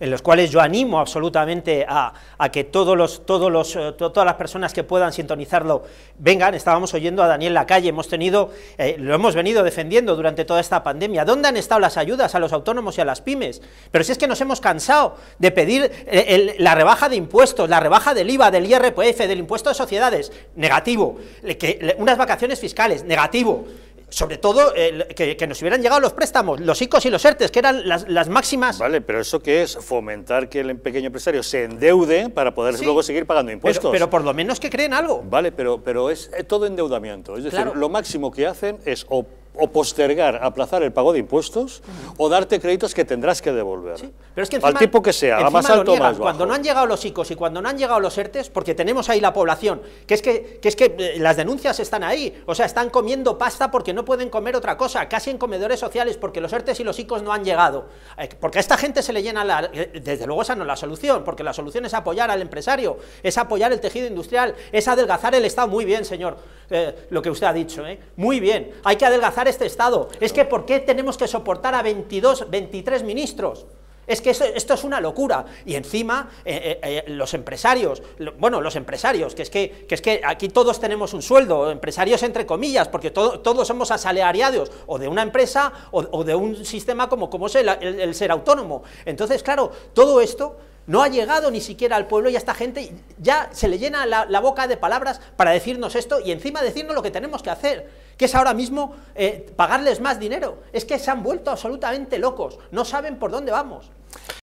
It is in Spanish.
en los cuales yo animo absolutamente a, que todos los, todos los, eh, todas las personas que puedan sintonizarlo vengan. Estábamos oyendo a Daniel Lacalle, hemos tenido, eh, lo hemos venido defendiendo durante toda esta pandemia. ¿Dónde han estado las ayudas a los autónomos y a las pymes? Pero si es que nos hemos cansado de pedir eh, la rebaja de impuestos, la rebaja del IVA, del IRPF, del impuesto de sociedades, negativo. unas vacaciones fiscales, negativo sobre todo eh, que, nos hubieran llegado los préstamos, los ICOs y los ERTES, que eran las, máximas. Vale, pero eso que es fomentar que el pequeño empresario se endeude para poder luego seguir pagando impuestos. Pero, por lo menos que creen algo. Vale, pero, pero es eh, todo endeudamiento. Es decir, lo máximo que hacen es o postergar, aplazar el pago de impuestos o darte créditos que tendrás que devolver. Pero es que al tipo que sea, a más alto más bajo. Cuando no han llegado los ICOs y cuando no han llegado los ERTES, porque tenemos ahí la población, que es que, es que eh, las denuncias están ahí, o sea, están comiendo pasta porque no pueden comer otra cosa, casi en comedores sociales porque los ERTES y los ICOs no han llegado. Eh, porque a esta gente se le llena la... Eh, desde luego esa no es la solución, porque la solución es apoyar al empresario, es apoyar el tejido industrial, es adelgazar el Estado. Muy bien, señor, lo que usted ha dicho, muy bien. Hay que adelgazar este Estado, es que ¿por qué tenemos que soportar a 22, 23 ministros? Es que esto, es una locura. Y encima, eh, eh, eh, los empresarios, bueno, los empresarios, que es que, es que aquí todos tenemos un sueldo, empresarios entre comillas, porque todos somos asalariados o de una empresa o, de un sistema como, es el, ser autónomo. Entonces, claro, todo esto no ha llegado ni siquiera al pueblo y a esta gente ya se le llena la, boca de palabras para decirnos esto y encima decirnos lo que tenemos que hacer, que es ahora mismo eh, pagarles más dinero. Es que se han vuelto absolutamente locos, no saben por dónde vamos.